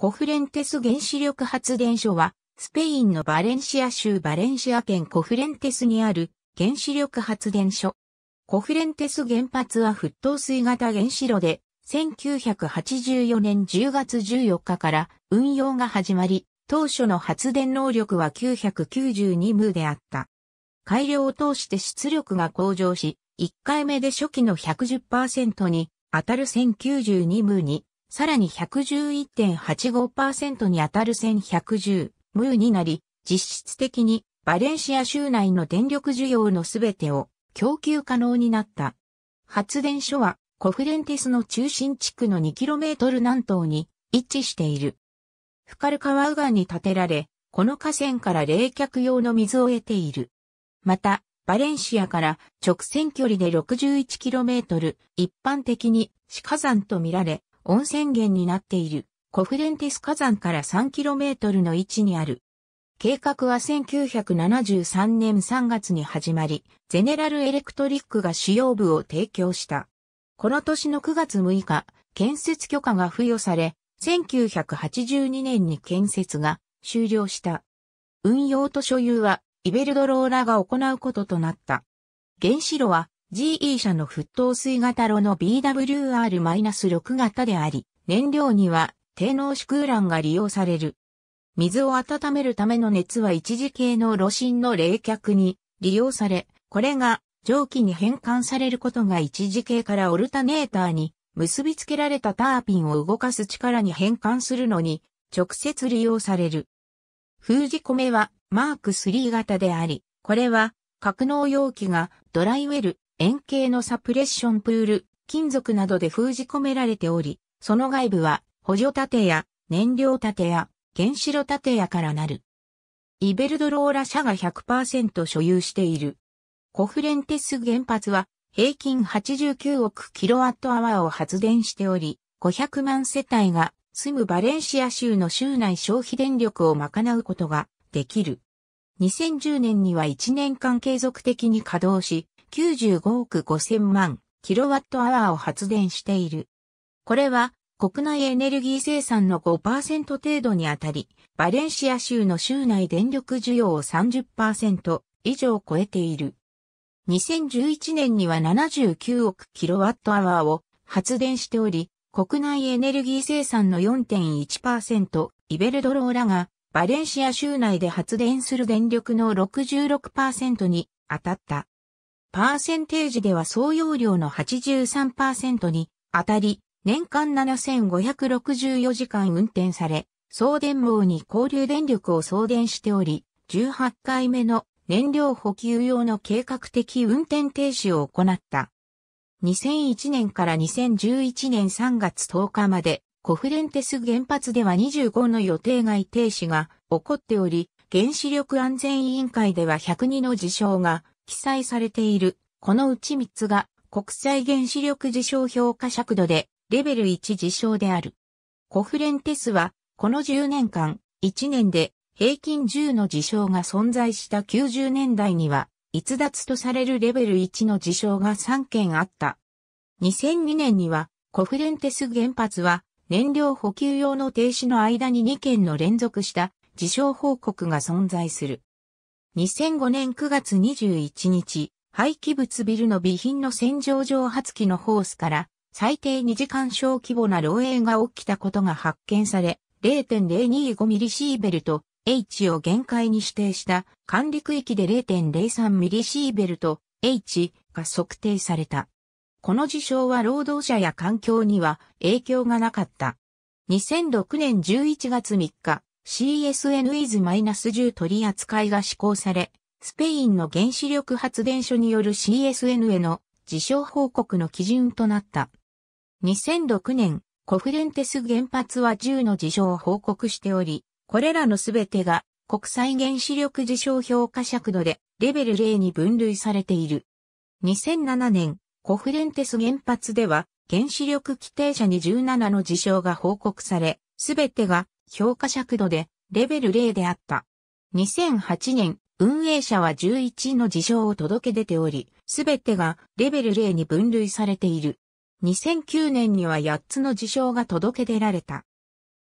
コフレンテス原子力発電所は、スペインのバレンシア州バレンシア県コフレンテスにある原子力発電所。コフレンテス原発は沸騰水型原子炉で、1984年10月14日から運用が始まり、当初の発電能力は992ムーであった。改良を通して出力が向上し、1回目で初期の110%に当たる1092ムーにさらに111.85%に当たる1110ムーになり、実質的にバレンシア州内の電力需要のすべてを供給可能になった。発電所はコフレンティスの中心地区の 2km 南東に位置している。フカルカワウガンに建てられ、この河川から冷却用の水を得ている。また、バレンシアから直線距離で 61km、一般的に死火山とみられ、温泉源になっているコフレンテス火山から 3km の位置にある。計画は1973年3月に始まり、ゼネラルエレクトリックが使用部を提供した。この年の9月6日、建設許可が付与され、1982年に建設が終了した。運用と所有はイベルドローラが行うこととなった。原子炉は GE 社の沸騰水型炉の BWR-6 型であり、燃料には低濃縮ウランが利用される。水を温めるための熱は一時系の炉心の冷却に利用され、これが蒸気に変換されることが一時系からオルタネーターに結び付けられたターピンを動かす力に変換するのに直接利用される。封じ込めはマーク3型であり、これは格納容器がドライウェル円形のサプレッションプール、金属などで封じ込められており、その外部は補助盾や燃料盾や原子炉盾やからなる。イベルドローラ社が100%所有している。コフレンテス原発は平均89億キロワットアワーを発電しており、500万世帯が住むバレンシア州の州内消費電力を賄うことができる。2010年には1年間継続的に稼働し、95億5000万キロワットアワーを発電している。これは国内エネルギー生産の5%程度にあたり、バレンシア州の州内電力需要を30%以上超えている。2011年には79億キロワットアワーを発電しており、国内エネルギー生産の4.1%、イベルドローラがバレンシア州内で発電する電力の66%に当たった。パーセンテージでは総容量の83%に当たり、年間7564時間運転され、送電網に交流電力を送電しており、18回目の燃料補給用の計画的運転停止を行った。2001年から2011年3月10日まで、コフレンテス原発では25の予定外停止が起こっており、原子力安全委員会では102の事象が記載されている、このうち3つが国際原子力事象評価尺度でレベル1事象である。コフレンテスは、この10年間、1年で平均10の事象が存在した90年代には、逸脱とされるレベル1の事象が3件あった。2002年には、コフレンテス原発は、燃料補給用の停止の間に2件の連続した事象報告が存在する。2005年9月21日、廃棄物ビルの備品の洗浄蒸発器のホースから最低2時間小規模な漏洩が起きたことが発見され、0.025ミリシーベルト H を限界に指定した管理区域で0.03ミリシーベルト H が測定された。この事象は労働者や環境には影響がなかった。2006年11月3日、CSN イズ -10 取り扱いが施行され、スペインの原子力発電所による CSN への事象報告の基準となった。2006年、コフレンテス原発は10の事象を報告しており、これらのすべてが国際原子力事象評価尺度でレベル0に分類されている。2007年、コフレンテス原発では原子力規定者に17の事象が報告され、すべてが評価尺度でレベル0であった。2008年、運営者は11の事象を届け出ており、すべてがレベル0に分類されている。2009年には8つの事象が届け出られた。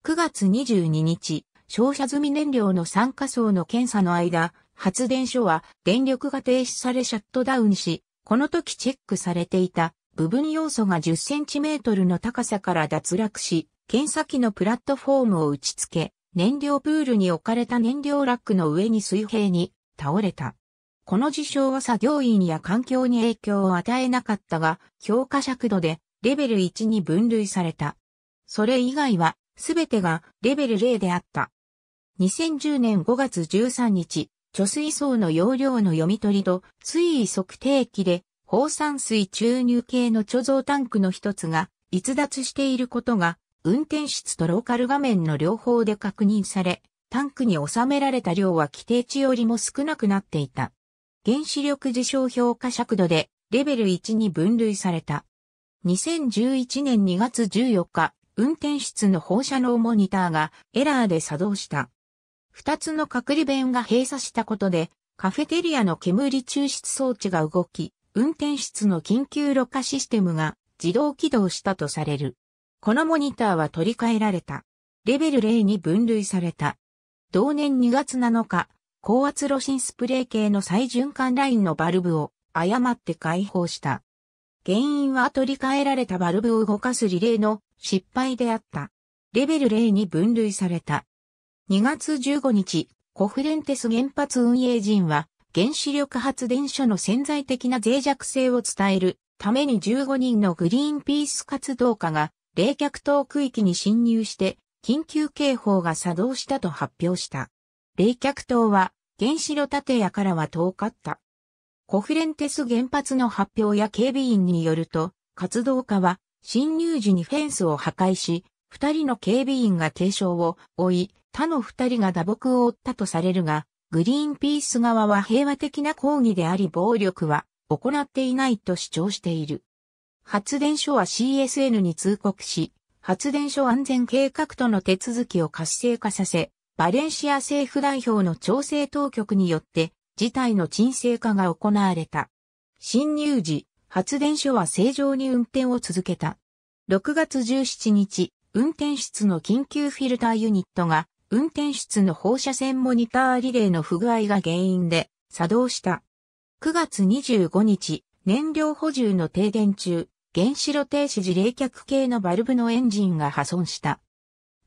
9月22日、照射済み燃料の酸化層の検査の間、発電所は電力が停止されシャットダウンし、この時チェックされていた部分要素が10センチメートルの高さから脱落し、検査機のプラットフォームを打ち付け、燃料プールに置かれた燃料ラックの上に水平に倒れた。この事象は作業員や環境に影響を与えなかったが、評価尺度でレベル1に分類された。それ以外は、すべてがレベル0であった。2010年5月13日、貯水槽の容量の読み取りと水位測定器で、放散水注入系の貯蔵タンクの一つが逸脱していることが運転室とローカル画面の両方で確認され、タンクに収められた量は規定値よりも少なくなっていた。原子力事象評価尺度でレベル1に分類された。2011年2月14日、運転室の放射能モニターがエラーで作動した。二つの隔離弁が閉鎖したことで、カフェテリアの煙抽出装置が動き、運転室の緊急ろ過システムが自動起動したとされる。このモニターは取り替えられた。レベル0に分類された。同年2月7日、高圧露心スプレー系の再循環ラインのバルブを誤って解放した。原因は取り替えられたバルブを動かすリレーの失敗であった。レベル0に分類された。2月15日、コフレンテス原発運営陣は、原子力発電所の潜在的な脆弱性を伝えるために15人のグリーンピース活動家が冷却等区域に侵入して、緊急警報が作動したと発表した。冷却塔は、原子炉建屋からは遠かった。コフレンテス原発の発表や警備員によると、活動家は侵入時にフェンスを破壊し、二人の警備員が軽傷を負い、他の二人が打撲を負ったとされるが、グリーンピース側は平和的な抗議であり暴力は行っていないと主張している。発電所は CSN に通告し、発電所安全計画との手続きを活性化させ、バレンシア政府代表の調整当局によって事態の沈静化が行われた。侵入時、発電所は正常に運転を続けた。6月17日、運転室の緊急フィルターユニットが運転室の放射線モニターリレーの不具合が原因で作動した。9月25日、燃料補充の停電中、原子炉停止時冷却系のバルブのエンジンが破損した。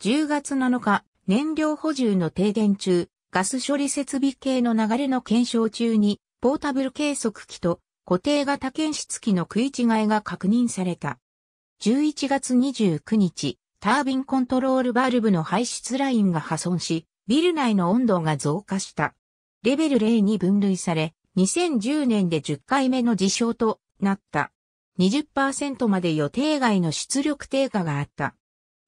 10月7日、燃料補充の停電中、ガス処理設備系の流れの検証中に、ポータブル計測器と固定型検出器の食い違いが確認された。11月29日、タービンコントロールバルブの排出ラインが破損し、ビル内の温度が増加した。レベル0に分類され、2010年で10回目の事象となった。20%まで予定外の出力低下があった。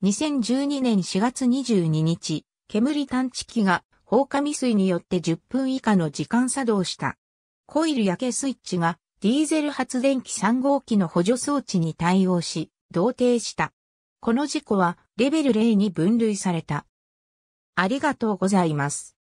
2012年4月22日、煙探知機が放火未遂によって10分以下の時間作動した。コイル焼けスイッチがディーゼル発電機3号機の補助装置に対応し、同定した。この事故はレベル0に分類された。ありがとうございます。